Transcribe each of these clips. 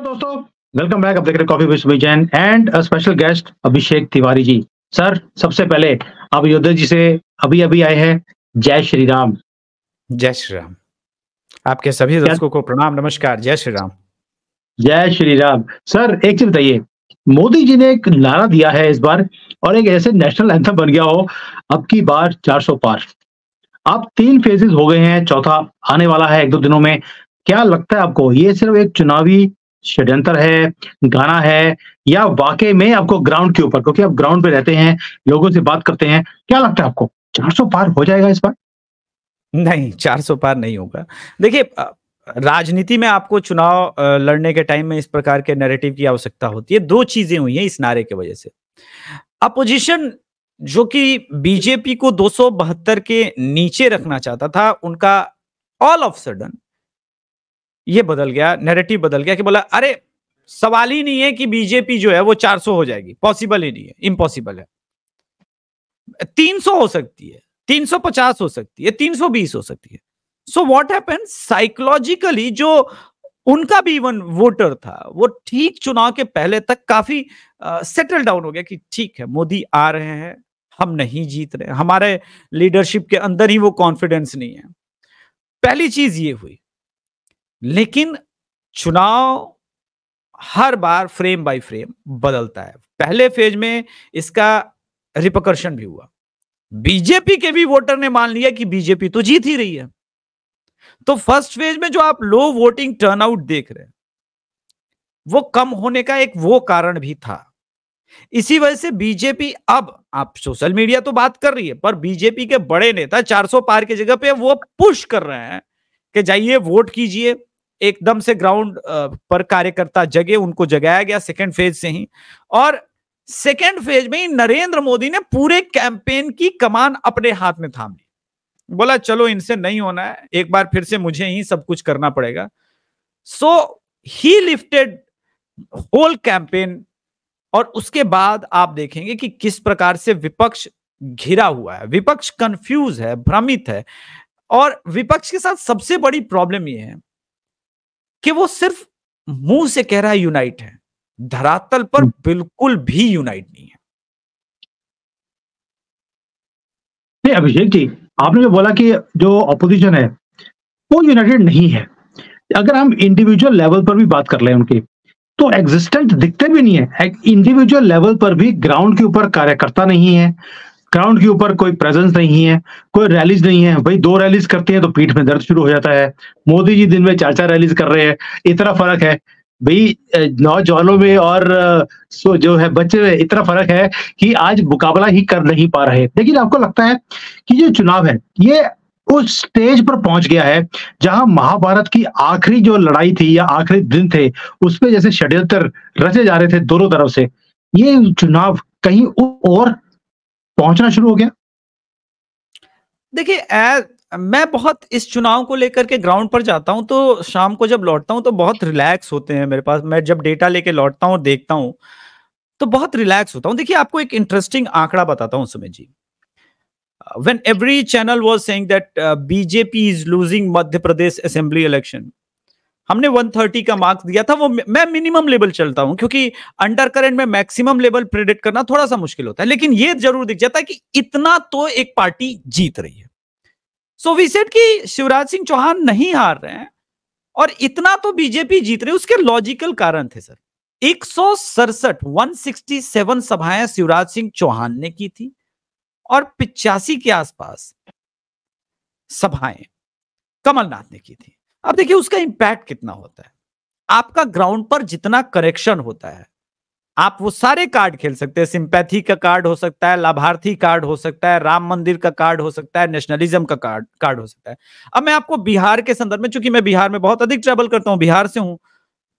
नमस्कार दोस्तों welcome back आप देख रहे कॉफी Vishwa Jain and special guest Abhishek Tiwari ji sir सबसे पहले आप योद्धा जी से अभी अभी आए हैं जय श्री राम जय श्री राम आपके सभी दर्शकों को प्रणाम नमस्कार जय श्री राम जय श्री राम सर एक चीज बताइए मोदी जी ने एक नारा दिया है इस बार और एक ऐसे नेशनल एंथम बन गया हो अब की बार 400 पार अब तीन फेजेस हो गए हैं चौथा आने वाला है एक दो दिनों में क्या लगता है आपको ये सिर्फ एक चुनावी षड्यंत्र है गाना है या वाकई में आपको ग्राउंड के ऊपर क्योंकि आप ग्राउंड पे रहते हैं लोगों से बात करते हैं क्या लगता है आपको 400 पार हो जाएगा इस बार नहीं 400 पार नहीं होगा देखिए राजनीति में आपको चुनाव लड़ने के टाइम में इस प्रकार के नैरेटिव की आवश्यकता होती है दो चीजें हुई हैं इस नारे की वजह से अपोजिशन जो कि बीजेपी को दो के नीचे रखना चाहता था उनका ऑल ऑफ सडन ये बदल गया नेरेटिव बदल गया कि बोला अरे सवाल ही नहीं है कि बीजेपी जो है वो 400 हो जाएगी पॉसिबल ही नहीं है इम्पॉसिबल है 300 हो सकती है 350 हो सकती है 320 हो सकती है सो व्हाट हैपन साइकोलॉजिकली जो उनका भी इवन वोटर था वो ठीक चुनाव के पहले तक काफी सेटल uh, डाउन हो गया कि ठीक है मोदी आ रहे हैं हम नहीं जीत रहे हमारे लीडरशिप के अंदर ही वो कॉन्फिडेंस नहीं है पहली चीज ये हुई लेकिन चुनाव हर बार फ्रेम बाय फ्रेम बदलता है पहले फेज में इसका रिपकर्शन भी हुआ बीजेपी के भी वोटर ने मान लिया कि बीजेपी तो जीत ही रही है तो फर्स्ट फेज में जो आप लो वोटिंग टर्नआउट देख रहे हैं वो कम होने का एक वो कारण भी था इसी वजह से बीजेपी अब आप सोशल मीडिया तो बात कर रही है पर बीजेपी के बड़े नेता 400 पार की जगह पे वो पुश कर रहे हैं कि जाइए वोट कीजिए एकदम से ग्राउंड पर कार्यकर्ता जगे उनको जगाया गया सेकेंड फेज से ही और सेकेंड फेज में नरेंद्र मोदी ने पूरे कैंपेन की कमान अपने हाथ में थाम ली बोला चलो इनसे नहीं होना है एक बार फिर से मुझे ही सब कुछ करना पड़ेगा so he lifted whole campaign और उसके बाद आप देखेंगे कि किस प्रकार से विपक्ष घिरा हुआ है विपक्ष कंफ्यूज है भ्रमित है और विपक्ष के साथ सबसे बड़ी प्रॉब्लम यह है कि वो सिर्फ मुंह से कह रहा है यूनाइट है धरातल पर हम्म। बिल्कुल भी यूनाइट नहीं है नहीं अभिषेक जी आपने जो बोला कि जो ऑपोजिशन है वो यूनाइटेड नहीं है अगर हम इंडिविजुअल लेवल पर भी बात कर ले उनकी तो एग्जिस्टेंट दिखते भी नहीं है इंडिविजुअल लेवल पर भी ग्राउंड के ऊपर कार्यकर्ता नहीं है ग्राउंड के ऊपर कोई प्रेजेंस नहीं है कोई रैलीज नहीं है भाई दो रैलीज करते हैं तो पीठ में दर्द शुरू हो जाता है मोदी जी दिन में चार चार रैलीज कर रहे हैं इतना फर्क है भाई नौजवानों में और सो जो है बच्चे में इतना फर्क है कि आज मुकाबला ही कर नहीं पा रहे लेकिन आपको लगता है कि जो चुनाव है ये उस स्टेज पर पहुंच गया है जहां महाभारत की आखिरी जो लड़ाई थी या आखिरी दिन थे उसमें जैसे षड्यंत्र रचे जा रहे थे दोनों तरफ से ये चुनाव कहीं और पहुंचना शुरू हो गया देखिए मैं बहुत इस चुनाव को लेकर के ग्राउंड पर जाता हूं तो शाम को जब लौटता हूं तो बहुत रिलैक्स होते हैं मेरे पास मैं जब डेटा लेके लौटता हूं देखता हूं तो बहुत रिलैक्स होता हूं देखिए आपको एक इंटरेस्टिंग आंकड़ा बताता हूं Sumit ji when every channel was saying that BJP is losing Madhya Pradesh assembly election हमने 130 का मार्क्स दिया था वो मैं मिनिमम लेवल चलता हूं क्योंकि अंडर करेंट में मैक्सिमम लेवल प्रिडिक्ट करना थोड़ा सा मुश्किल होता है लेकिन ये जरूर दिख जाता है कि इतना तो एक पार्टी जीत रही है सो वी सेड कि शिवराज सिंह चौहान नहीं हार रहे हैं और इतना तो बीजेपी जीत रही उसके लॉजिकल कारण थे सर एक सौ सड़सठ वन सिक्सटी सेवन सभाएं शिवराज सिंह चौहान ने की थी और पिचासी के आसपास सभाएं कमलनाथ ने की थी अब देखिए उसका इंपैक्ट कितना होता है आपका ग्राउंड पर जितना करेक्शन होता है आप वो सारे कार्ड खेल सकते हैं सिंपैथी का कार्ड हो सकता है लाभार्थी कार्ड हो सकता है राम मंदिर का कार्ड हो सकता है नेशनलिज्म का कार्ड कार्ड हो सकता है अब मैं आपको बिहार के संदर्भ में चूंकि मैं बिहार में बहुत अधिक ट्रेवल करता हूँ बिहार से हूं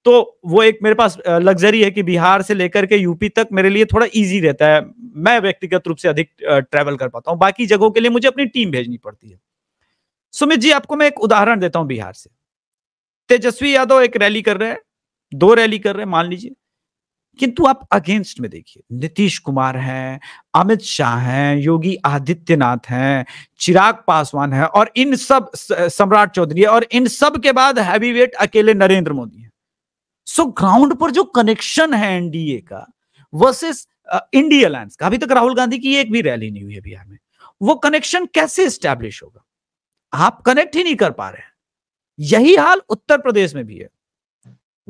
तो वो एक मेरे पास लग्जरी है कि बिहार से लेकर के यूपी तक मेरे लिए थोड़ा ईजी रहता है मैं व्यक्तिगत रूप से अधिक ट्रेवल कर पाता हूँ बाकी जगहों के लिए मुझे अपनी टीम भेजनी पड़ती है सुमित जी आपको मैं एक उदाहरण देता हूँ बिहार से तेजस्वी यादव एक रैली कर रहे हैं दो रैली कर रहे हैं मान लीजिए किंतु आप अगेंस्ट में देखिए नीतीश कुमार हैं अमित शाह हैं योगी आदित्यनाथ हैं चिराग पासवान हैं और इन सब सम्राट चौधरी और इन सब के बाद हैवीवेट अकेले नरेंद्र मोदी हैं सो ग्राउंड पर जो कनेक्शन है एनडीए का वर्सेस इंडिया अलायंस का अभी तक राहुल गांधी की एक भी रैली नहीं हुई है बिहार में वो कनेक्शन कैसे स्टैब्लिश होगा आप कनेक्ट ही नहीं कर पा रहे यही हाल उत्तर प्रदेश में भी है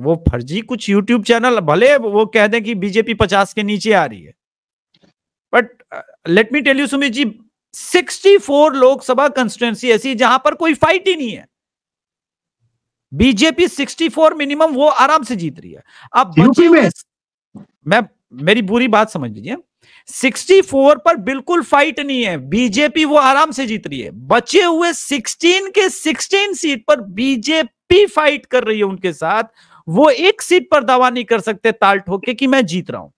वो फर्जी कुछ यूट्यूब चैनल भले वो कह दें कि बीजेपी पचास के नीचे आ रही है but let me tell you Sumit ji 64 Lok Sabha constituency ऐसी जहां पर कोई फाइट ही नहीं है बीजेपी 64 मिनिमम वो आराम से जीत रही है अब यूपी में मैं मेरी बुरी बात समझ लीजिए 64 पर बिल्कुल फाइट नहीं है बीजेपी वो आराम से जीत रही है बचे हुए 16 के 16 सीट पर बीजेपी फाइट कर रही है उनके साथ वो एक सीट पर दावा नहीं कर सकते ताल ठोके कि मैं जीत रहा हूं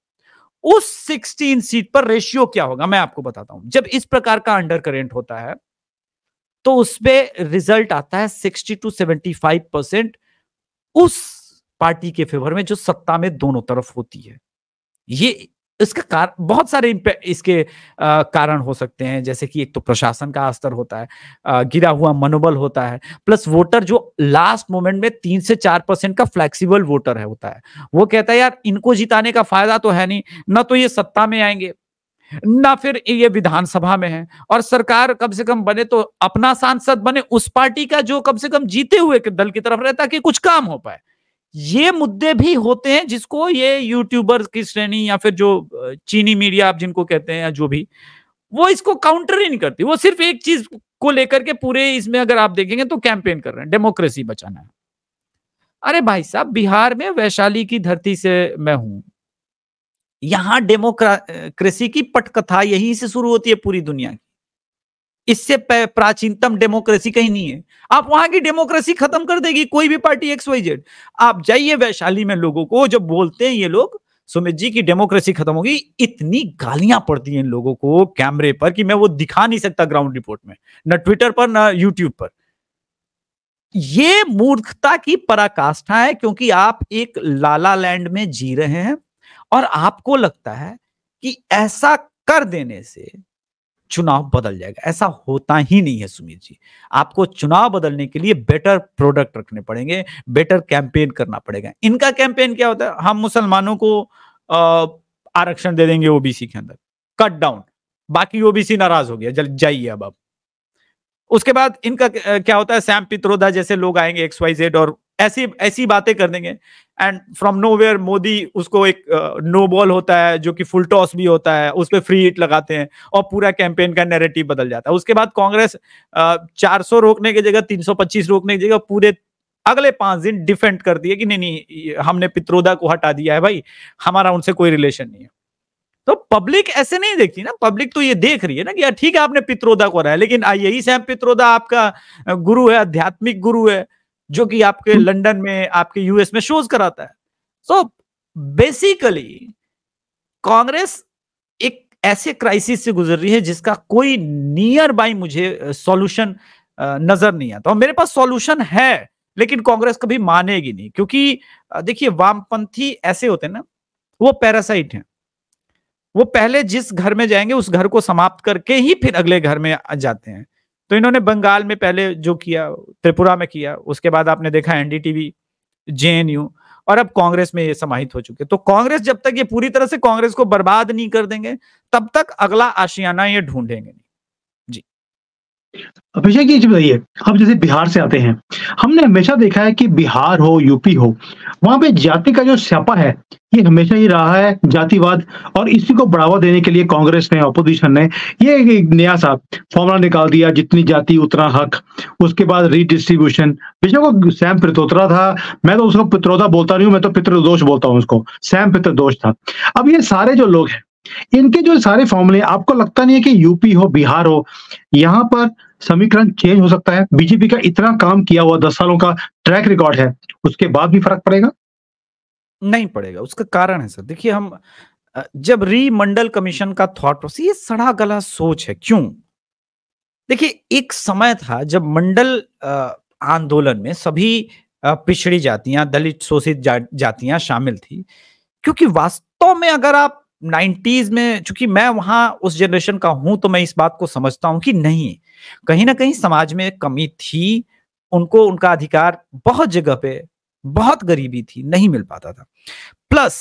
उस 16 सीट पर रेशियो क्या होगा मैं आपको बताता हूं जब इस प्रकार का अंडर करेंट होता है तो उसमें रिजल्ट आता है सिक्सटी टू सेवेंटी परसेंट उस पार्टी के फेवर में जो सत्ता में दोनों तरफ होती है ये इसका कार बहुत सारे इसके आ, कारण हो सकते हैं जैसे कि एक तो प्रशासन का स्तर होता है आ, गिरा हुआ मनोबल होता है प्लस वोटर जो लास्ट मोमेंट में तीन से चार परसेंट का फ्लेक्सिबल वोटर है होता है वो कहता है यार इनको जिताने का फायदा तो है नहीं ना तो ये सत्ता में आएंगे ना फिर ये विधानसभा में है और सरकार कम से कम बने तो अपना सांसद बने उस पार्टी का जो कम से कम जीते हुए दल की तरफ रहता कि कुछ काम हो पाए ये मुद्दे भी होते हैं जिसको ये यूट्यूबर्स की श्रेणी या फिर जो चीनी मीडिया आप जिनको कहते हैं या जो भी वो इसको काउंटर ही नहीं करती वो सिर्फ एक चीज को लेकर के पूरे इसमें अगर आप देखेंगे तो कैंपेन कर रहे हैं डेमोक्रेसी बचाना है अरे भाई साहब बिहार में वैशाली की धरती से मैं हूं यहां डेमोक्रेसी की पटकथा यहीं से शुरू होती है पूरी दुनिया की इससे प्राचीनतम डेमोक्रेसी कहीं नहीं है आप वहां की डेमोक्रेसी खत्म कर देगी कोई भी पार्टी एक्स वाई जेड आप जाइए वैशाली में लोगों को जब बोलते हैं ये लोग सुमित जी की डेमोक्रेसी खत्म होगी इतनी गालियां पड़ती हैं इन लोगों को कैमरे पर कि मैं वो दिखा नहीं सकता ग्राउंड रिपोर्ट में न ट्विटर पर न यूट्यूब पर ये मूर्खता की पराकाष्ठा है क्योंकि आप एक लाला लैंड में जी रहे हैं और आपको लगता है कि ऐसा कर देने से चुनाव बदल जाएगा ऐसा होता ही नहीं है सुमित जी आपको चुनाव बदलने के लिए बेटर प्रोडक्ट रखने पड़ेंगे बेटर कैंपेन करना पड़ेगा इनका कैंपेन क्या होता है हम मुसलमानों को आरक्षण दे देंगे ओबीसी के अंदर कट डाउन बाकी ओबीसी नाराज हो गया जल जाइए अब आप उसके बाद इनका क्या होता है सैम पित्रोदा जैसे लोग आएंगे एक्स वाई जेड और ऐसी ऐसी बातें कर देंगे and from nowhere Modi उसको एक नो uh, बॉल होता है जो कि फुल टॉस भी होता है उस पर फ्री हिट लगाते हैं और पूरा कैंपेन का नैरेटिव बदल जाता है उसके बाद कांग्रेस चार सौ रोकने की जगह तीन सौ पच्चीस रोकने की जगह पूरे अगले पांच दिन डिफेंड कर दिए कि नहीं नहीं हमने पित्रोदा को हटा दिया है भाई हमारा उनसे कोई रिलेशन नहीं है तो पब्लिक ऐसे नहीं देखती ना पब्लिक तो ये देख रही है ना कि यार ठीक है आपने पित्रोदा को हराया लेकिन यही सैम पित्रोदा आपका गुरु है आध्यात्मिक गुरु है जो कि आपके हम्म। लंदन में आपके यूएस में शोज कराता है सो बेसिकली कांग्रेस एक ऐसे क्राइसिस से गुजर रही है जिसका कोई नियर बाई मुझे सॉल्यूशन नजर नहीं आता और मेरे पास सॉल्यूशन है लेकिन कांग्रेस कभी मानेगी नहीं क्योंकि देखिए वामपंथी ऐसे होते हैं ना वो पैरासाइट हैं वो पहले जिस घर में जाएंगे उस घर को समाप्त करके ही फिर अगले घर में जाते हैं तो इन्होंने बंगाल में पहले जो किया त्रिपुरा में किया उसके बाद आपने देखा एनडीटीवी जेएनयू और अब कांग्रेस में ये समाहित हो चुके तो कांग्रेस जब तक ये पूरी तरह से कांग्रेस को बर्बाद नहीं कर देंगे तब तक अगला आशियाना ये ढूंढेंगे अभिषेक जी बताइए आप जैसे बिहार से आते हैं हमने हमेशा देखा है कि बिहार हो यूपी हो वहां पे जाति का जो स्यापा है ये हमेशा ही रहा है जातिवाद और इसी को बढ़ावा देने के लिए कांग्रेस ने ऑपोजिशन ने ये एक नया सा फॉर्मूला निकाल दिया जितनी जाति उतना हक उसके बाद रीडिस्ट्रीब्यूशन बेशक सैम पित्रोत्रा था मैं तो उसको पित्रोता बोलता नहीं हूँ मैं तो पितृदोष बोलता हूँ उसको सैम पितृदोष था अब ये सारे जो लोग हैं इनके जो सारे फॉर्मूले आपको लगता नहीं है कि यूपी हो बिहार हो यहां पर समीकरण चेंज हो सकता है बीजेपी का इतना काम किया हुआ दस सालों का ट्रैक रिकॉर्ड है उसके बाद भी फर्क पड़ेगा नहीं पड़ेगा उसका कारण है सर देखिए हम जब रीमंडल कमीशन का थॉट प्रोसेस ये सड़ा गला सोच है क्यों देखिए एक समय था जब मंडल आंदोलन में सभी पिछड़ी जातियां दलित शोषित जा, जातियां शामिल थी क्योंकि वास्तव में अगर आप नाइन्टीज में चूंकि मैं वहां उस जनरेशन का हूं तो मैं इस बात को समझता हूं कि नहीं कहीं ना कहीं समाज में कमी थी उनको उनका अधिकार बहुत जगह पे बहुत गरीबी थी नहीं मिल पाता था प्लस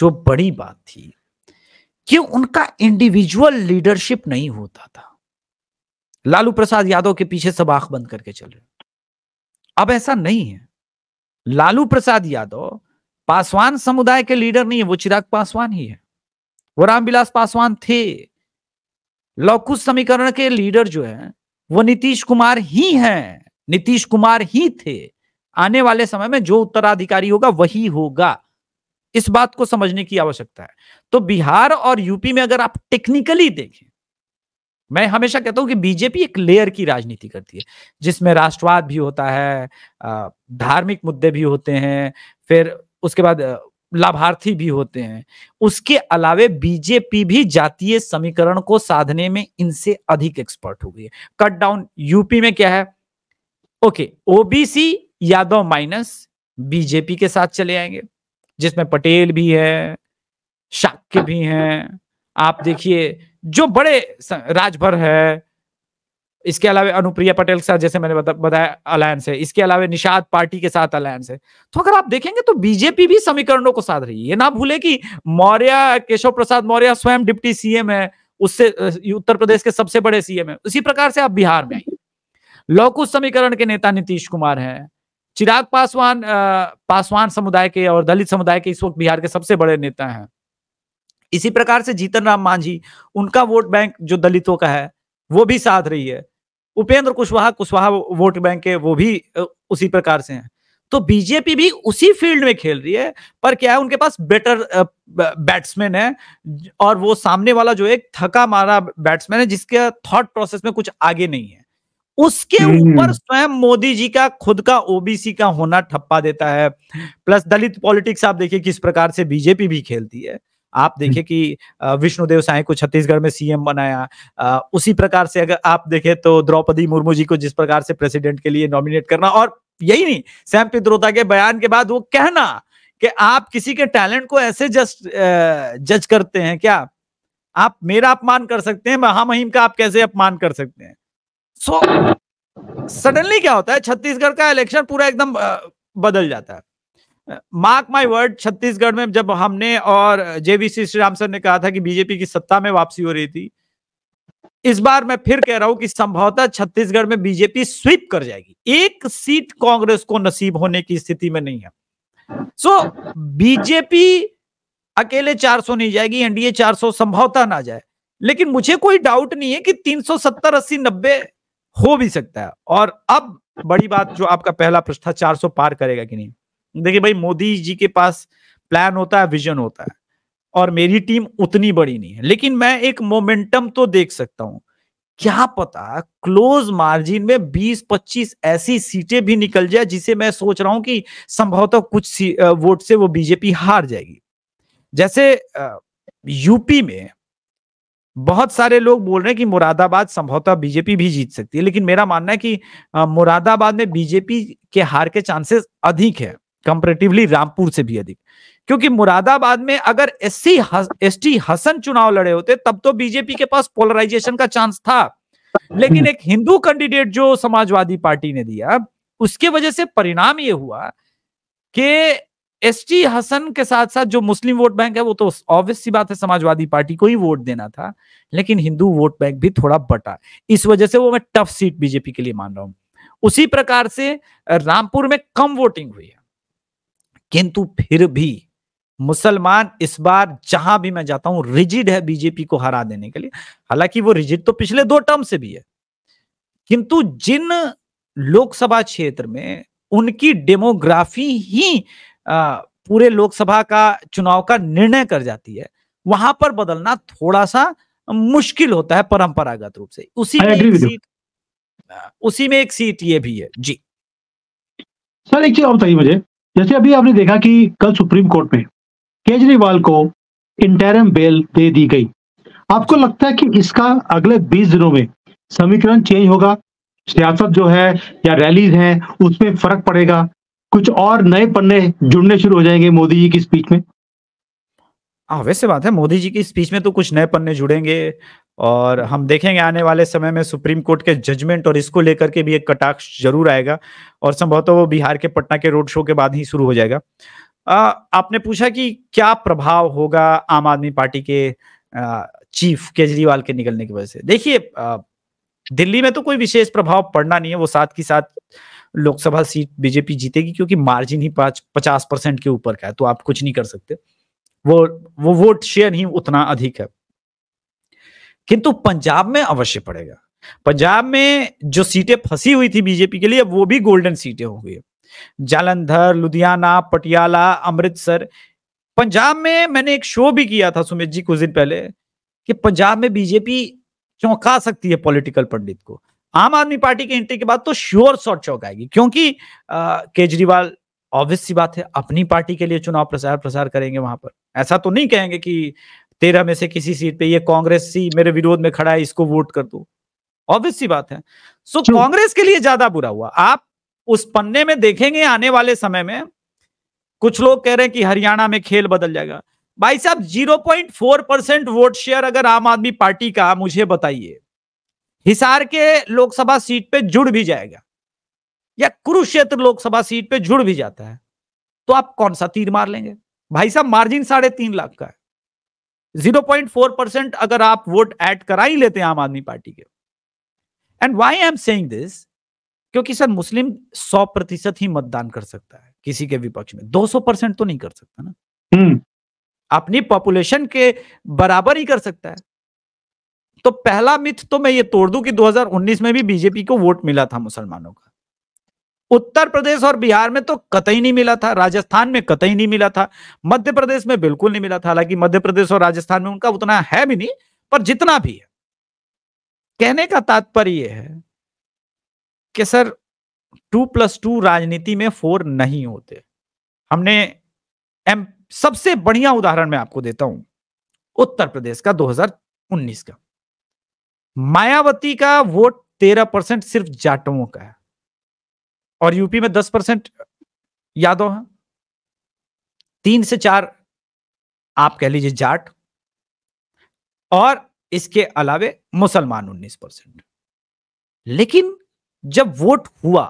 जो बड़ी बात थी कि उनका इंडिविजुअल लीडरशिप नहीं होता था लालू प्रसाद यादव के पीछे सब आंख बंद करके चल रहे अब ऐसा नहीं है लालू प्रसाद यादव पासवान समुदाय के लीडर नहीं है वो चिराग पासवान ही है वो रामविलास पासवान थे लौकुश समीकरण के लीडर जो है वो नीतीश कुमार ही हैं नीतीश कुमार ही थे आने वाले समय में जो उत्तराधिकारी होगा वही होगा इस बात को समझने की आवश्यकता है तो बिहार और यूपी में अगर आप टेक्निकली देखें मैं हमेशा कहता हूं कि बीजेपी एक लेयर की राजनीति करती है जिसमें राष्ट्रवाद भी होता है धार्मिक मुद्दे भी होते हैं फिर उसके बाद लाभार्थी भी होते हैं उसके अलावे बीजेपी भी जातीय समीकरण को साधने में इनसे अधिक एक्सपर्ट हो गई है कट डाउन यूपी में क्या है okay OBC Yadav minus BJP के साथ चले आएंगे जिसमें पटेल भी है शाक्य भी हैं आप देखिए जो बड़े राजभर है इसके अलावा अनुप्रिया पटेल के साथ जैसे मैंने बताया अलायंस है इसके अलावा निषाद पार्टी के साथ अलायंस है तो अगर आप देखेंगे तो बीजेपी भी समीकरणों को साध रही है ये ना भूले कि मौर्य केशव प्रसाद मौर्य स्वयं डिप्टी सीएम है उससे उत्तर प्रदेश के सबसे बड़े सीएम है उसी प्रकार से आप बिहार में आइए लौकुश समीकरण के नेता नीतीश कुमार है चिराग पासवान पासवान समुदाय के और दलित समुदाय के इस वक्त बिहार के सबसे बड़े नेता हैं इसी प्रकार से जीतन राम मांझी उनका वोट बैंक जो दलितों का है वो भी साथ रही है उपेंद्र कुशवाहा कुशवाहा वोट बैंक के वो भी उसी प्रकार से हैं तो बीजेपी भी उसी फील्ड में खेल रही है पर क्या है उनके पास बेटर बैट्समैन है और वो सामने वाला जो एक थका मारा बैट्समैन है जिसके थॉट प्रोसेस में कुछ आगे नहीं है उसके हम्म। ऊपर स्वयं मोदी जी का खुद का ओबीसी का होना ठप्पा देता है प्लस दलित पॉलिटिक्स आप देखिए किस प्रकार से बीजेपी भी खेलती है आप देखें कि विष्णुदेव साय को छत्तीसगढ़ में सीएम बनाया उसी प्रकार से अगर आप देखें तो द्रौपदी मुर्मू जी को जिस प्रकार से प्रेसिडेंट के लिए नॉमिनेट करना और यही नहीं सैम पित्रोता के बयान के बाद वो कहना कि आप किसी के टैलेंट को ऐसे जस्ट जज करते हैं क्या आप मेरा अपमान कर सकते हैं महामहिम का आप कैसे अपमान कर सकते हैं सो so, सडनली क्या होता है छत्तीसगढ़ का इलेक्शन पूरा एकदम बदल जाता है मार्क माय वर्ड छत्तीसगढ़ में जब हमने और जेबीसी श्री राम सर ने कहा था कि बीजेपी की सत्ता में वापसी हो रही थी इस बार मैं फिर कह रहा हूं कि संभवतः छत्तीसगढ़ में बीजेपी स्वीप कर जाएगी एक सीट कांग्रेस को नसीब होने की स्थिति में नहीं है सो so, बीजेपी अकेले 400 नहीं जाएगी एनडीए 400 संभवतः ना जाए लेकिन मुझे कोई डाउट नहीं है कि 370 अस्सी नब्बे हो भी सकता है और अब बड़ी बात जो आपका पहला प्रश्न था चार पार करेगा कि नहीं देखिए भाई मोदी जी के पास प्लान होता है विजन होता है और मेरी टीम उतनी बड़ी नहीं है लेकिन मैं एक मोमेंटम तो देख सकता हूं क्या पता क्लोज मार्जिन में 20-25 ऐसी सीटें भी निकल जाए जिसे मैं सोच रहा हूं कि संभवतः कुछ वोट से वो बीजेपी हार जाएगी जैसे यूपी में बहुत सारे लोग बोल रहे हैं कि मुरादाबाद संभवतः बीजेपी भी जीत सकती है लेकिन मेरा मानना है कि मुरादाबाद में बीजेपी के हार के चांसेस अधिक है कंपेरेटिवली रामपुर से भी अधिक क्योंकि मुरादाबाद में अगर एस सी हसन चुनाव लड़े होते तब तो बीजेपी के पास पोलराइजेशन का चांस था लेकिन हम्म। एक हिंदू कैंडिडेट जो समाजवादी पार्टी ने दिया उसके वजह से परिणाम ये हुआ कि एसटी हसन के साथ साथ जो मुस्लिम वोट बैंक है वो तो ऑब्वियस सी बात है समाजवादी पार्टी को ही वोट देना था लेकिन हिंदू वोट बैंक भी थोड़ा बटा इस वजह से वो मैं टफ सीट बीजेपी के लिए मान रहा हूं उसी प्रकार से रामपुर में कम वोटिंग हुई है किंतु फिर भी मुसलमान इस बार जहां भी मैं जाता हूं रिजिड है बीजेपी को हरा देने के लिए हालांकि वो रिजिड तो पिछले दो टर्म से भी है किंतु जिन लोकसभा क्षेत्र में उनकी डेमोग्राफी ही आ, पूरे लोकसभा का चुनाव का निर्णय कर जाती है वहां पर बदलना थोड़ा सा मुश्किल होता है परंपरागत रूप से उसी में एक सीट हाँ, उसी में एक सीट ये भी है जी सर एक चीज और बताइए मुझे जैसे अभी आपने देखा कि कल सुप्रीम कोर्ट में केजरीवाल को इंटरम बेल दे दी गई आपको लगता है कि इसका अगले 20 दिनों में समीकरण चेंज होगा सियासत जो है या रैलीज हैं उसमें फर्क पड़ेगा कुछ और नए पन्ने जुड़ने शुरू हो जाएंगे मोदी जी की स्पीच में हाँ वैसे बात है मोदी जी की स्पीच में तो कुछ नए पन्ने जुड़ेंगे और हम देखेंगे आने वाले समय में सुप्रीम कोर्ट के जजमेंट और इसको लेकर के भी एक कटाक्ष जरूर आएगा और संभवतः वो बिहार के पटना के रोड शो के बाद ही शुरू हो जाएगा आ, आपने पूछा कि क्या प्रभाव होगा आम आदमी पार्टी के आ, चीफ केजरीवाल के निकलने की वजह से देखिए दिल्ली में तो कोई विशेष प्रभाव पड़ना नहीं है वो साथ ही साथ लोकसभा सीट बीजेपी जीतेगी क्योंकि मार्जिन ही पांच पचास परसेंट के ऊपर का है तो आप कुछ नहीं कर सकते वो वो वोट शेयर ही उतना अधिक है किंतु पंजाब में अवश्य पड़ेगा पंजाब में जो सीटें फंसी हुई थी बीजेपी के लिए वो भी गोल्डन सीटें हो गई जालंधर लुधियाना पटियाला अमृतसर पंजाब में मैंने एक शो भी किया था सुमित जी कुछ दिन पहले कि पंजाब में बीजेपी चौंका सकती है पॉलिटिकल पंडित को आम आदमी पार्टी के एंट्री के बाद तो श्योर शॉट चौंकाएगी क्योंकि केजरीवाल ऑब्वियस सी बात है अपनी पार्टी के लिए चुनाव प्रचार प्रसार करेंगे वहां पर ऐसा तो नहीं कहेंगे कि तेरह में से किसी सीट पे ये कांग्रेस सी मेरे विरोध में खड़ा है इसको वोट कर दो ऑब्वियस सी बात है सो so, कांग्रेस के लिए ज्यादा बुरा हुआ आप उस पन्ने में देखेंगे आने वाले समय में कुछ लोग कह रहे हैं कि हरियाणा में खेल बदल जाएगा भाई साहब zero point four percent vote share अगर आम आदमी पार्टी का मुझे बताइए हिसार के लोकसभा सीट पे जुड़ भी जाएगा या कुरुक्षेत्र लोकसभा सीट पे जुड़ भी जाता है तो आप कौन सा तीर मार लेंगे भाई साहब मार्जिन साढ़े तीन लाख का है 0.4 परसेंट अगर आप वोट ऐड करा ही लेते हैं आम आदमी पार्टी के and why I am saying this क्योंकि सर मुस्लिम 100 प्रतिशत ही मतदान कर सकता है किसी के विपक्ष में 200 परसेंट तो नहीं कर सकता ना hmm. अपनी पॉपुलेशन के बराबर ही कर सकता है तो पहला मिथ तो मैं ये तोड़ दू कि 2019 में भी बीजेपी को वोट मिला था मुसलमानों का उत्तर प्रदेश और बिहार में तो कतई नहीं मिला था राजस्थान में कतई नहीं मिला था मध्य प्रदेश में बिल्कुल नहीं मिला था हालांकि मध्य प्रदेश और राजस्थान में उनका उतना है भी नहीं पर जितना भी है कहने का तात्पर्य है कि सर टू प्लस टू राजनीति में फोर नहीं होते हमने एम सबसे बढ़िया उदाहरण मैं आपको देता हूं उत्तर प्रदेश का 2019 का मायावती का वोट 13 परसेंट सिर्फ जाटवों का है और यूपी में दस परसेंट यादव हैं तीन से चार आप कह लीजिए जाट और इसके अलावे मुसलमान उन्नीस परसेंट लेकिन जब वोट हुआ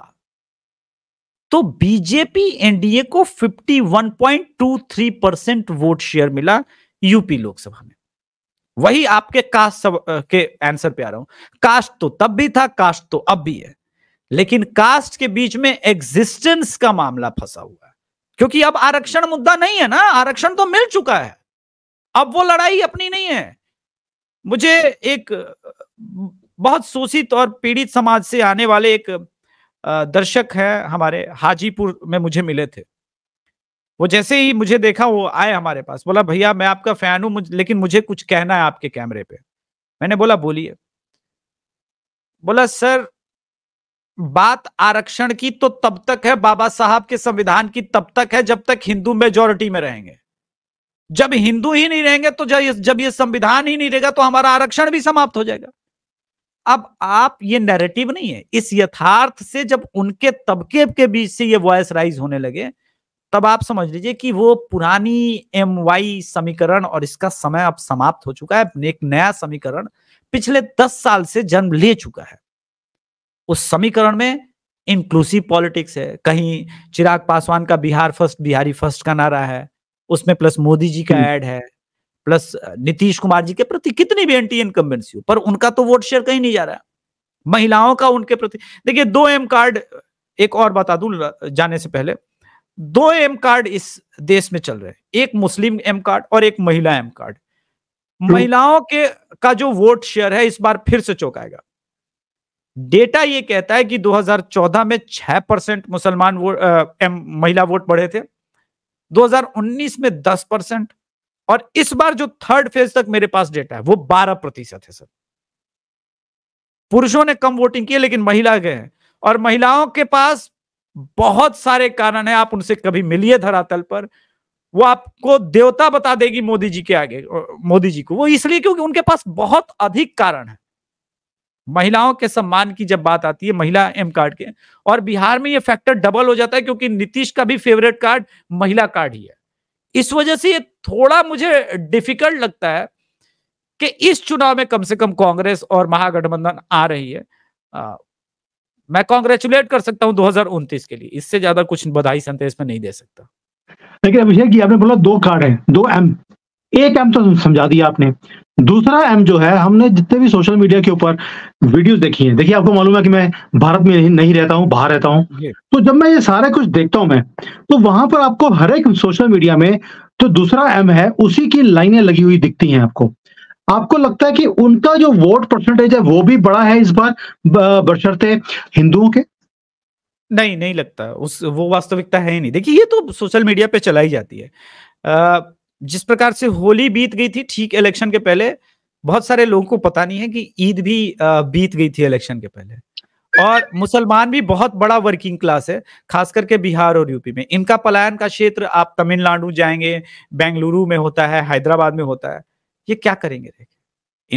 तो बीजेपी एनडीए को 51.23 परसेंट वोट शेयर मिला यूपी लोकसभा में वही आपके कास्ट सब के आंसर पे आ रहा हूं कास्ट तो तब भी था कास्ट तो अब भी है लेकिन कास्ट के बीच में एग्जिस्टेंस का मामला फंसा हुआ है क्योंकि अब आरक्षण मुद्दा नहीं है ना आरक्षण तो मिल चुका है अब वो लड़ाई अपनी नहीं है मुझे एक बहुत शोषित और पीड़ित समाज से आने वाले एक दर्शक है हमारे हाजीपुर में मुझे मिले थे वो जैसे ही मुझे देखा वो आए हमारे पास बोला भैया मैं आपका फैन हूं मुझ, लेकिन मुझे कुछ कहना है आपके कैमरे पे मैंने बोला बोलिए बोला सर बात आरक्षण की तो तब तक है बाबा साहब के संविधान की तब तक है जब तक हिंदू मेजोरिटी में रहेंगे जब हिंदू ही नहीं रहेंगे तो जब ये संविधान ही नहीं रहेगा तो हमारा आरक्षण भी समाप्त हो जाएगा अब आप ये नैरेटिव नहीं है इस यथार्थ से जब उनके तबके के बीच से ये वॉयस राइज होने लगे तब आप समझ लीजिए कि वो पुरानी एम वाई समीकरण और इसका समय अब समाप्त हो चुका है एक नया समीकरण पिछले दस साल से जन्म ले चुका है उस समीकरण में इंक्लूसिव पॉलिटिक्स है कहीं चिराग पासवान का बिहार फर्स्ट बिहारी फर्स्ट का नारा है उसमें प्लस मोदी जी का एड हम्म। है प्लस नीतीश कुमार जी के प्रति कितनी भी एंटी इनकम्बेंसी हो पर उनका तो वोट शेयर कहीं नहीं जा रहा महिलाओं का उनके प्रति देखिए दो एम कार्ड एक और बता दू जाने से पहले दो एम कार्ड इस देश में चल रहे हैं एक मुस्लिम एम कार्ड और एक महिला एम कार्ड महिलाओं के का जो वोट शेयर है इस बार फिर से चौंकाएगा डेटा ये कहता है कि 2014 में 6 परसेंट मुसलमान वो, आ, महिला वोट बढ़े थे 2019 में 10 परसेंट और इस बार जो थर्ड फेज तक मेरे पास डेटा है वो 12 प्रतिशत है सर पुरुषों ने कम वोटिंग की लेकिन महिला गए और महिलाओं के पास बहुत सारे कारण है आप उनसे कभी मिलिए धरातल पर वो आपको देवता बता देगी मोदी जी के आगे मोदी जी को वो इसलिए क्योंकि उनके पास बहुत अधिक कारण है महिलाओं के सम्मान की जब बात आती है महिला एम कार्ड के और बिहार में ये फैक्टर डबल हो जाता है क्योंकि नीतीश का भी फेवरेट कार्ड महिला कार्ड ही है इस वजह से ये थोड़ा मुझे डिफिकल्ट लगता है कि इस चुनाव में कम से कम कांग्रेस और महागठबंधन आ रही है आ, मैं कॉन्ग्रेचुलेट कर सकता हूं दो के लिए इससे ज्यादा कुछ बधाई संदेश में नहीं दे सकता लेकिन अभिषेक जी आपने बोला दो कार्ड है दो एम एक एम तो समझा दिया आपने दूसरा एम जो है हमने जितने भी सोशल मीडिया के ऊपर वीडियोस देखी हैं देखिए आपको मालूम है कि मैं भारत में नहीं, नहीं रहता हूं बाहर रहता हूं तो जब मैं ये सारे कुछ देखता हूं मैं तो वहां पर आपको हर एक सोशल मीडिया में जो तो दूसरा एम है उसी की लाइनें लगी हुई दिखती हैं आपको आपको लगता है कि उनका जो वोट परसेंटेज है वो भी बड़ा है इस बार बशरते हिंदुओं के नहीं नहीं लगता उस वो वास्तविकता है ही नहीं देखिए ये तो सोशल मीडिया पे चलाई जाती है अः जिस प्रकार से होली बीत गई थी ठीक इलेक्शन के पहले बहुत सारे लोगों को पता नहीं है कि ईद भी बीत गई थी इलेक्शन के पहले और मुसलमान भी बहुत बड़ा वर्किंग क्लास है खास करके बिहार और यूपी में इनका पलायन का क्षेत्र आप तमिलनाडु जाएंगे बेंगलुरु में होता है हैदराबाद में होता है ये क्या करेंगे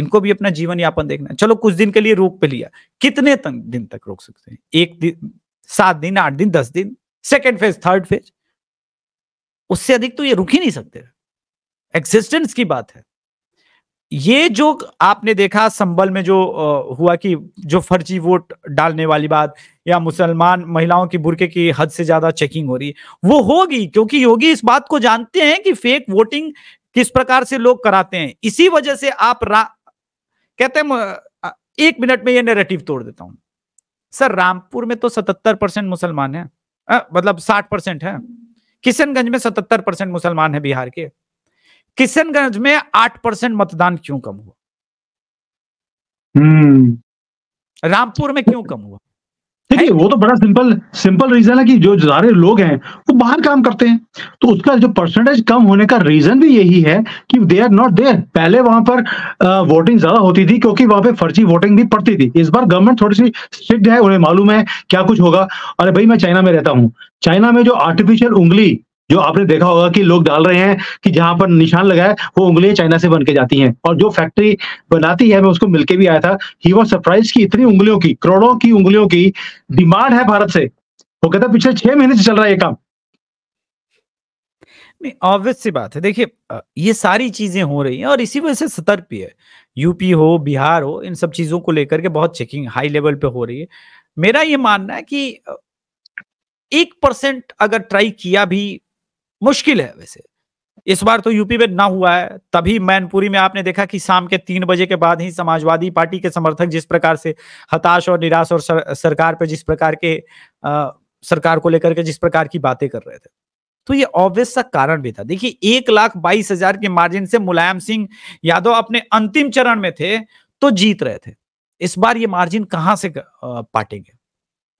इनको भी अपना जीवन यापन देखना चलो कुछ दिन के लिए रोक पे लिया कितने तक दिन तक रोक सकते हैं एक दिन सात दिन आठ दिन दस दिन सेकेंड फेज थर्ड फेज उससे अधिक तो ये रुक ही नहीं सकते एग्जिस्टेंस की बात है ये जो आपने देखा संबल में जो हुआ कि जो फर्जी वोट डालने वाली बात या मुसलमान महिलाओं की बुरके की हद से ज्यादा चेकिंग हो रही है वो होगी क्योंकि योगी इस बात को जानते हैं कि फेक वोटिंग किस प्रकार से लोग कराते हैं इसी वजह से आप रा कहते हैं एक मिनट में ये नेरेटिव तोड़ देता हूं सर रामपुर में तो सतहत्तर परसेंट मुसलमान है आ, मतलब साठ परसेंट है किशनगंज में सतहत्तर परसेंट मुसलमान है बिहार के किशनगंज में आठ परसेंट मतदान क्यों कम हुआ हम्म। रामपुर में क्यों कम हुआ देखिए वो तो बड़ा सिंपल सिंपल रीजन है कि जो सारे लोग हैं वो बाहर काम करते हैं तो उसका जो परसेंटेज कम होने का रीजन भी यही है कि दे आर नॉट देयर पहले वहां पर वोटिंग ज्यादा होती थी क्योंकि वहां पे फर्जी वोटिंग भी पड़ती थी इस बार गवर्नमेंट थोड़ी सी स्ट्रिक्ट है उन्हें मालूम है क्या कुछ होगा अरे भाई मैं चाइना में रहता हूँ चाइना में जो आर्टिफिशियल उंगली जो आपने देखा होगा कि लोग डाल रहे हैं कि जहां पर निशान लगाए वो उंगलियां चाइना से बन के जाती हैं और जो फैक्ट्री बनाती है मैं उसको मिलके भी आया था ही वो सरप्राइज की इतनी उंगलियों की करोड़ों की उंगलियों की डिमांड है भारत से वो कहता पिछले छह महीने से चल रहा है ये काम ऑब्वियस सी बात है देखिए ये सारी चीजें हो रही हैं और इसी वजह से सतर्क भी है यूपी हो बिहार हो इन सब चीजों को लेकर के बहुत चेकिंग हाई लेवल पे हो रही है मेरा ये मानना है कि एक परसेंट अगर ट्राई किया भी मुश्किल है वैसे इस बार तो यूपी में ना हुआ है तभी मैनपुरी में आपने देखा कि शाम के तीन बजे के बाद ही समाजवादी पार्टी के समर्थक जिस प्रकार से हताश और निराश और सर, सरकार पर जिस प्रकार के आ, सरकार को लेकर के जिस प्रकार की बातें कर रहे थे तो ये ऑब्वियस सा कारण भी था देखिए एक लाख बाईस हजार के मार्जिन से मुलायम सिंह यादव अपने अंतिम चरण में थे तो जीत रहे थे इस बार ये मार्जिन कहां से पाटेंगे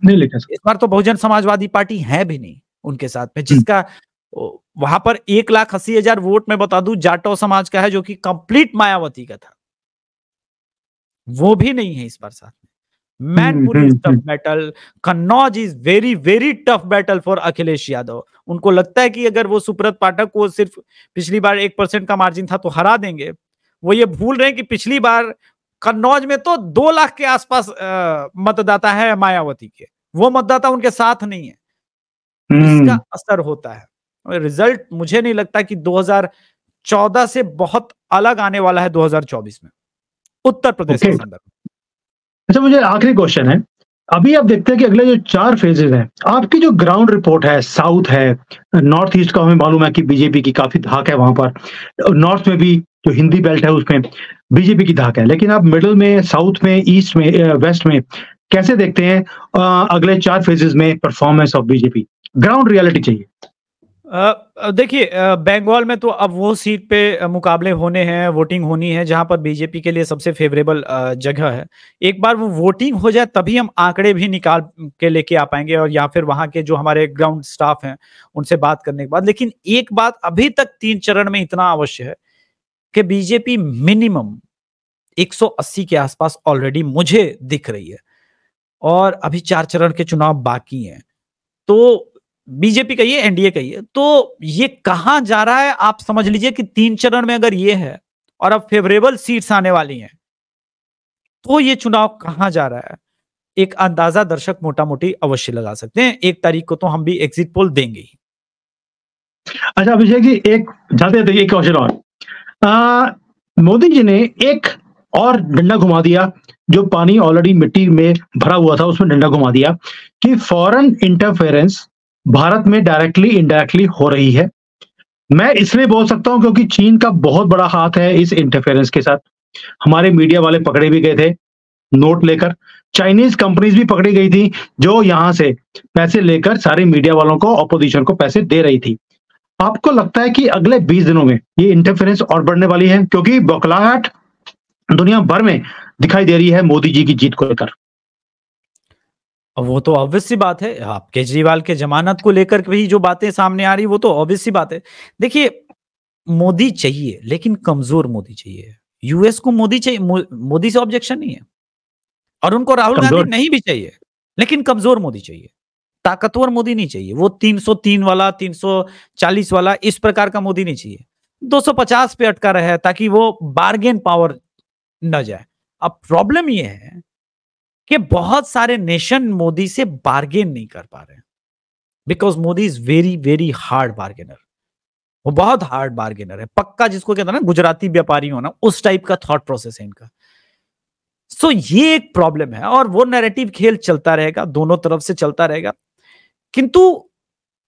नहीं लेकिन इस बार तो बहुजन समाजवादी पार्टी है भी नहीं उनके साथ में हम्म। जिसका वहां पर एक लाख अस्सी हजार वोट मैं बता दू जाटो समाज का है जो कि कंप्लीट मायावती का था वो भी नहीं है इस बार साथ में is tough battle Kannauj is very very tough battle for Akhilesh Yadav उनको लगता है कि अगर वो सुप्रत पाठक को सिर्फ पिछली बार एक परसेंट का मार्जिन था तो हरा देंगे वो ये भूल रहे हैं कि पिछली बार कन्नौज में तो दो लाख के आसपास मतदाता है मायावती के वो मतदाता उनके साथ नहीं है हम्म। इसका असर होता है रिजल्ट मुझे नहीं लगता कि 2014 से बहुत अलग आने वाला है 2024 में उत्तर प्रदेश okay. के संदर्भ अच्छा मुझे आखिरी क्वेश्चन है अभी आप देखते हैं कि अगले जो चार फेजेज हैं आपकी जो ग्राउंड रिपोर्ट है साउथ है नॉर्थ ईस्ट का हमें मालूम है कि बीजेपी की काफी धाक है वहां पर नॉर्थ में भी जो हिंदी बेल्ट है उसमें बीजेपी की धाक है लेकिन आप मिडल में साउथ में ईस्ट में वेस्ट में कैसे देखते हैं अगले चार फेजेज में performance of BJP ground reality चाहिए देखिए बंगाल में तो अब वो सीट पे मुकाबले होने हैं वोटिंग होनी है जहां पर बीजेपी के लिए सबसे फेवरेबल जगह है एक बार वो वोटिंग हो जाए तभी हम आंकड़े भी निकाल के लेके आ पाएंगे और या फिर वहां के जो हमारे ग्राउंड स्टाफ हैं उनसे बात करने के बाद लेकिन एक बात अभी तक तीन चरण में इतना अवश्य है कि बीजेपी मिनिमम 180 के आसपास ऑलरेडी मुझे दिख रही है और अभी चार चरण के चुनाव बाकी हैं तो बीजेपी कहिए एनडीए कहिए तो ये कहां जा रहा है आप समझ लीजिए कि तीन चरण में अगर ये है और अब फेवरेबल सीट्स आने वाली हैं तो ये चुनाव कहां जा रहा है एक अंदाजा दर्शक मोटा मोटी अवश्य लगा सकते हैं एक तारीख को तो हम भी एग्जिट पोल देंगे अच्छा अभिषेक जी एक जाते थे एक क्वेश्चन और मोदी जी ने एक और डंडा घुमा दिया जो पानी ऑलरेडी मिट्टी में भरा हुआ था उसमें डंडा घुमा दिया कि फॉरेन इंटरफेरेंस भारत में डायरेक्टली इनडायरेक्टली हो रही है मैं इसलिए बोल सकता हूं क्योंकि चीन का बहुत बड़ा हाथ है इस इंटरफेरेंस के साथ हमारे मीडिया वाले पकड़े भी गए थे नोट लेकर चाइनीज कंपनीज भी पकड़ी गई थी जो यहां से पैसे लेकर सारे मीडिया वालों को अपोजिशन को पैसे दे रही थी आपको लगता है कि अगले 20 दिनों में ये इंटरफेरेंस और बढ़ने वाली है क्योंकि बकलाहट दुनिया भर में दिखाई दे रही है मोदी जी की जीत को लेकर वो तो ऑब्वियस सी बात है आप केजरीवाल के जमानत को लेकर भी जो बातें सामने आ रही वो तो ऑब्वियस सी बात है देखिए मोदी चाहिए लेकिन कमजोर मोदी चाहिए यूएस को मोदी चाहिए मोदी से ऑब्जेक्शन नहीं है और उनको राहुल गांधी नहीं भी चाहिए लेकिन कमजोर मोदी चाहिए ताकतवर मोदी नहीं चाहिए वो 303 वाला 340 वाला इस प्रकार का मोदी नहीं चाहिए 250 पे अटका रहे ताकि वो बार्गेन पावर न जाए अब प्रॉब्लम ये है कि बहुत सारे नेशन मोदी से बार्गेन नहीं कर पा रहे because Modi is very very hard bargainer वो बहुत हार्ड बार्गेनर है पक्का जिसको कहता है ना गुजराती व्यापारी होना उस टाइप का थॉट प्रोसेस है इनका सो so, ये एक प्रॉब्लम है और वो नैरेटिव खेल चलता रहेगा दोनों तरफ से चलता रहेगा किंतु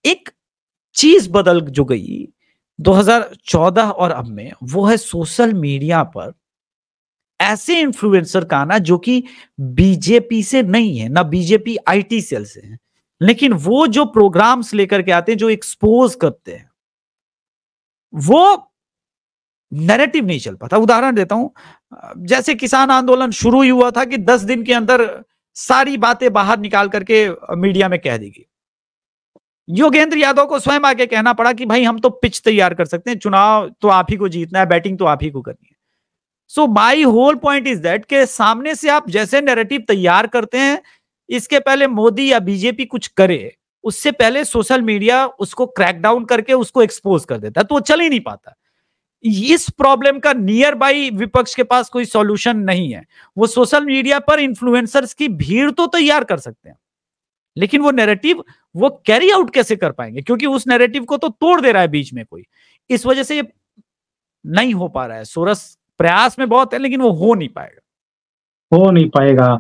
एक चीज बदल जो गई 2014 और अब में वो है सोशल मीडिया पर ऐसे इन्फ्लुएंसर का आना जो कि बीजेपी से नहीं है ना बीजेपी आईटी सेल से है लेकिन वो जो प्रोग्राम्स लेकर के आते हैं जो एक्सपोज करते हैं वो नैरेटिव नहीं चल पाता उदाहरण देता हूं जैसे किसान आंदोलन शुरू ही हुआ था कि दस दिन के अंदर सारी बातें बाहर निकाल करके मीडिया में कह दी गई योगेंद्र यादव को स्वयं आके कहना पड़ा कि भाई हम तो पिच तैयार कर सकते हैं चुनाव तो आप ही को जीतना है बैटिंग तो आप ही को करनी है so my whole point is that के सामने से आप जैसे नैरेटिव तैयार करते हैं इसके पहले मोदी या बीजेपी कुछ करे उससे पहले सोशल मीडिया उसको क्रैकडाउन करके उसको एक्सपोज कर देता है तो वो चल ही नहीं पाता इस प्रॉब्लम का नियर बाई विपक्ष के पास कोई सॉल्यूशन नहीं है वो सोशल मीडिया पर इन्फ्लुएंसर्स की भीड़ तो तैयार कर सकते हैं लेकिन वो नैरेटिव वो कैरी आउट कैसे कर पाएंगे क्योंकि उस नैरेटिव को तो तोड़ दे रहा है बीच में कोई इस वजह से ये नहीं हो पा रहा है सोरस प्रयास में बहुत है लेकिन वो हो नहीं पाएगा हो नहीं पाएगा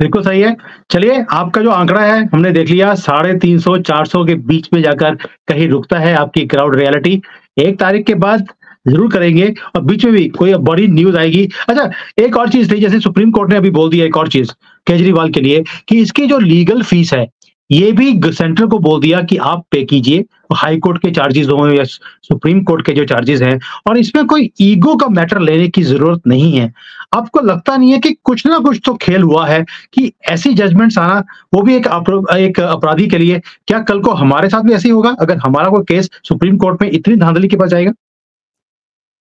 बिल्कुल सही है चलिए आपका जो आंकड़ा है हमने देख लिया साढ़े तीन सौ चार सौ के बीच में जाकर कहीं रुकता है आपकी क्राउड रियलिटी एक तारीख के बाद जरूर करेंगे और बीच में भी कोई बड़ी न्यूज आएगी अच्छा एक और चीज थी जैसे सुप्रीम कोर्ट ने अभी बोल दिया एक और चीज केजरीवाल के लिए कि इसकी जो लीगल फीस है ये भी सेंटर को बोल दिया कि आप पे कीजिए हाई कोर्ट के चार्जेस हो या सुप्रीम कोर्ट के जो चार्जेस हैं और इसमें कोई ईगो का मैटर लेने की जरूरत नहीं है आपको लगता नहीं है कि कुछ ना कुछ तो खेल हुआ है कि ऐसी जजमेंट्स आना वो भी एक एक अपराधी के लिए क्या कल को हमारे साथ भी ऐसे ही होगा अगर हमारा कोई केस सुप्रीम कोर्ट में इतनी धांधली के पास जाएगा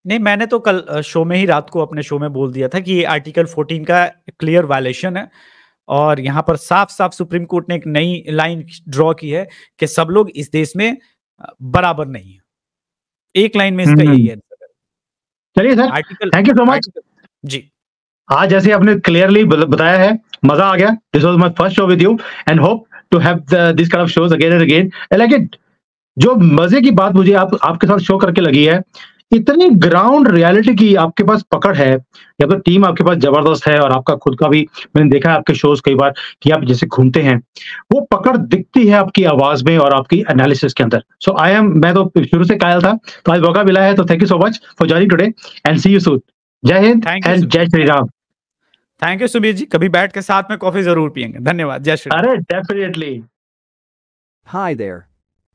नहीं मैंने तो कल शो में ही रात को अपने शो में बोल दिया था कि ये आर्टिकल फोर्टीन का क्लियर वायलेशन है और यहाँ पर साफ साफ सुप्रीम कोर्ट ने एक नई लाइन ड्रॉ की है कि सब लोग इस देश में बराबर नहीं है एक लाइन में इसका हम्म, यही हम्म। है चलिए sir article thank you so much जी आज जैसे आपने क्लियरली बताया है मजा आ गया this was my first show with you and hope to have this kind of shows again and again like it जो मजे की बात मुझे आप आपके साथ शो करके लगी है इतनी ग्राउंड रियलिटी की आपके पास पकड़ है या तो टीम आपके पास जबरदस्त है और आपका खुद का भी मैंने देखा है आपके शोज कई बार कि आप जैसे घूमते हैं वो पकड़ दिखती है आपकी आवाज में और आपकी एनालिसिस के अंदर सो आई एम मैं तो शुरू से कायल था तो आज मौका मिला है तो thank you so much for joining today and see you soon जय हिंद एंड जय श्री राम थैंक यू सुबीर जी कभी बैठ के साथ में कॉफी जरूर पियेंगे धन्यवाद जय श्री अरे definitely Hi there.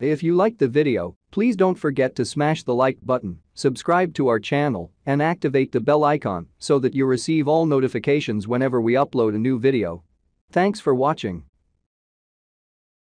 If you liked the video, please don't forget to smash the like button. Subscribe to our channel and activate the bell icon so that you receive all notifications whenever we upload a new video. Thanks for watching.